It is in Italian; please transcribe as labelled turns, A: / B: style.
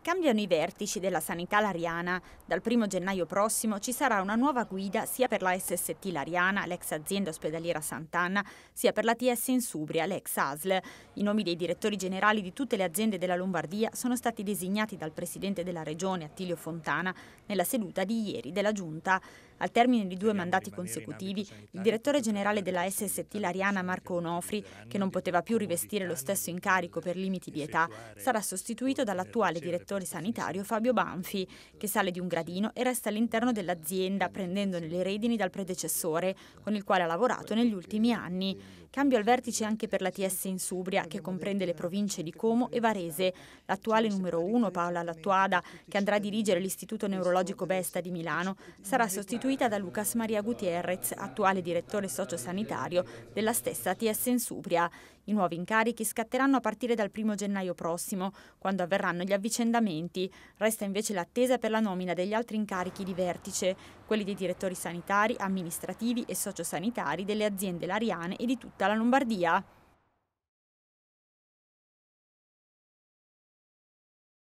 A: Cambiano i vertici della sanità lariana. Dal 1 gennaio prossimo ci sarà una nuova guida sia per la SST Lariana, l'ex azienda ospedaliera Sant'Anna, sia per la TS Insubria, l'ex ASL. I nomi dei direttori generali di tutte le aziende della Lombardia sono stati designati dal presidente della regione Attilio Fontana nella seduta di ieri della giunta. Al termine di due mandati consecutivi, il direttore generale della SST Lariana Marco Onofri, che non poteva più rivestire lo stesso incarico per limiti di età, sarà sostituito dall'attuale direttore direttore sanitario Fabio Banfi, che sale di un gradino e resta all'interno dell'azienda prendendone le redini dal predecessore, con il quale ha lavorato negli ultimi anni. Cambio al vertice anche per la TS in Subria, che comprende le province di Como e Varese. L'attuale numero 1, Paola Lattuada, che andrà a dirigere l'Istituto Neurologico Besta di Milano, sarà sostituita da Lucas Maria Gutierrez, attuale direttore sociosanitario della stessa TS in Subria. I nuovi incarichi scatteranno a partire dal 1 gennaio prossimo, quando avverranno gli avvicendamenti emendamenti, resta invece l'attesa per la nomina degli altri incarichi di vertice, quelli dei direttori sanitari, amministrativi e sociosanitari delle aziende lariane e di tutta la Lombardia.